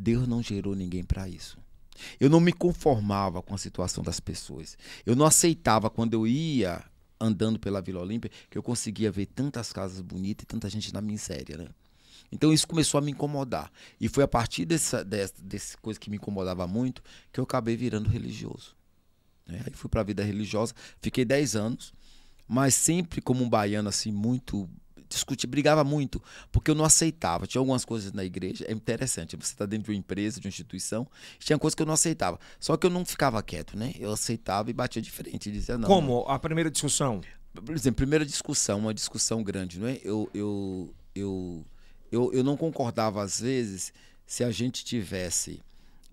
Deus não gerou ninguém para isso. Eu não me conformava com a situação das pessoas. Eu não aceitava quando eu ia andando pela Vila Olímpia que eu conseguia ver tantas casas bonitas e tanta gente na miséria, né? Então isso começou a me incomodar. E foi a partir dessa, dessa, dessa coisa que me incomodava muito que eu acabei virando religioso. Né? Aí fui para a vida religiosa, fiquei 10 anos, mas sempre como um baiano assim muito discutia, brigava muito, porque eu não aceitava. Tinha algumas coisas na igreja, é interessante, você está dentro de uma empresa, de uma instituição, tinha coisas que eu não aceitava. Só que eu não ficava quieto, né? Eu aceitava e batia de frente, e dizia não. Como? Não. A primeira discussão? Por exemplo, primeira discussão, uma discussão grande, não é? Eu, eu, eu, eu, eu não concordava, às vezes, se a gente tivesse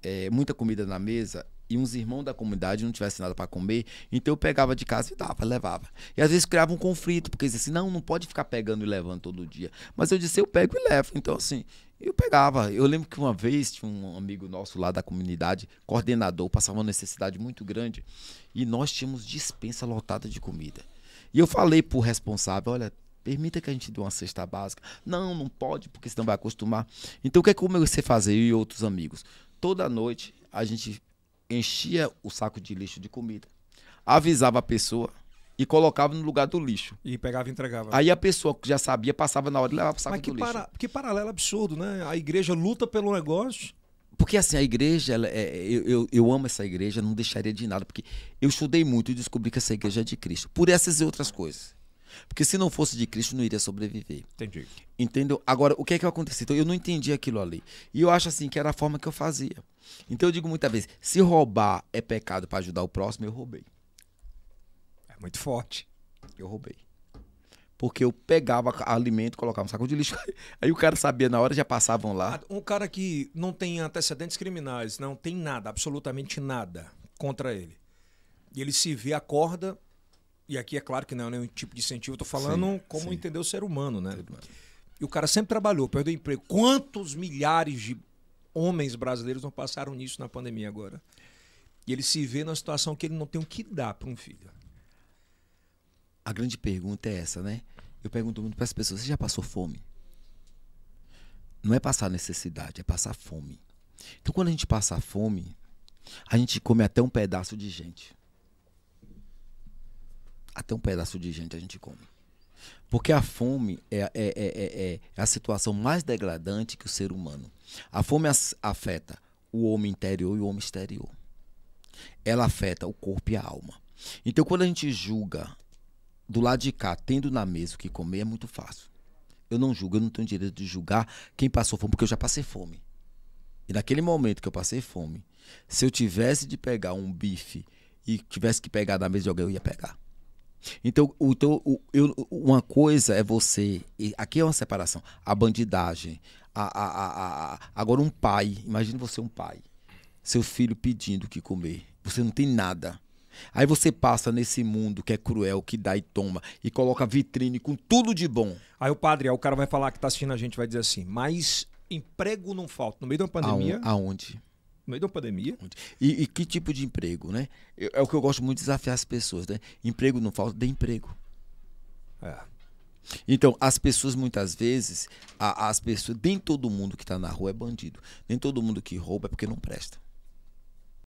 é, muita comida na mesa e uns irmãos da comunidade não tivesse nada para comer, então eu pegava de casa e dava, levava. E às vezes criava um conflito, porque dizia assim, não, não pode ficar pegando e levando todo dia. Mas eu disse, eu pego e levo. Então assim, eu pegava. Eu lembro que uma vez tinha um amigo nosso lá da comunidade, coordenador, passava uma necessidade muito grande e nós tínhamos dispensa lotada de comida. E eu falei pro responsável, olha, permita que a gente dê uma cesta básica. Não, não pode, porque senão vai acostumar. Então o que é que eu comecei a fazer eu e outros amigos? Toda noite a gente enchia o saco de lixo de comida, avisava a pessoa e colocava no lugar do lixo. E pegava e entregava. Aí a pessoa que já sabia passava na hora e levava o saco Mas que do para, lixo. Que paralelo absurdo, né? A igreja luta pelo negócio. Porque assim, a igreja, ela, é, é, eu, eu, eu, amo essa igreja, não deixaria de nada, porque eu estudei muito e descobri que essa igreja é de Cristo. Por essas e outras coisas. Porque se não fosse de Cristo, não iria sobreviver. Entendi. Entendeu? Agora, o que é que aconteceu? Então, eu não entendi aquilo ali. E eu acho assim que era a forma que eu fazia. Então eu digo muitas vezes, se roubar é pecado para ajudar o próximo, eu roubei. É muito forte. Eu roubei. Porque eu pegava alimento, colocava um saco de lixo. Aí o cara sabia na hora, já passavam lá. Um cara que não tem antecedentes criminais, não tem nada, absolutamente nada contra ele. E ele se vê, acorda, e aqui é claro que não é nenhum tipo de incentivo, estou falando sim, como sim. entender o ser humano, né? Ser humano. E o cara sempre trabalhou, perdeu o emprego. Quantos milhares de homens brasileiros não passaram nisso na pandemia agora. E ele se vê numa situação que ele não tem o que dar para um filho. A grande pergunta é essa, né? Eu pergunto muito para as pessoas: você já passou fome? Não é passar necessidade, é passar fome. Então, quando a gente passa fome, a gente come até um pedaço de gente. Até um pedaço de gente a gente come. Porque a fome é, é, é, é, a situação mais degradante que o ser humano. A fome afeta o homem interior e o homem exterior. Ela afeta o corpo e a alma. Então, quando a gente julga do lado de cá, tendo na mesa o que comer, é muito fácil. Eu não julgo, eu não tenho direito de julgar quem passou fome, porque eu já passei fome. E naquele momento que eu passei fome, se eu tivesse de pegar um bife e tivesse que pegar da mesa de alguém, eu ia pegar. Então, o, então o, eu, uma coisa é você. Aqui é uma separação. A bandidagem. A, a, a, agora, um pai. Imagina você, um pai. Seu filho pedindo o que comer. Você não tem nada. Aí você passa nesse mundo que é cruel, que dá e toma, e coloca vitrine com tudo de bom. Aí o padre, aí o cara vai falar que tá assistindo a gente, vai dizer assim, mas emprego não falta. No meio de uma pandemia. Aonde? no meio da pandemia. E, e, que tipo de emprego, né? Eu, é o que eu gosto muito de desafiar as pessoas, né? Emprego não falta, de emprego. É. Então, as pessoas muitas vezes, a, as pessoas, nem todo mundo que está na rua é bandido. Nem todo mundo que rouba é porque não presta.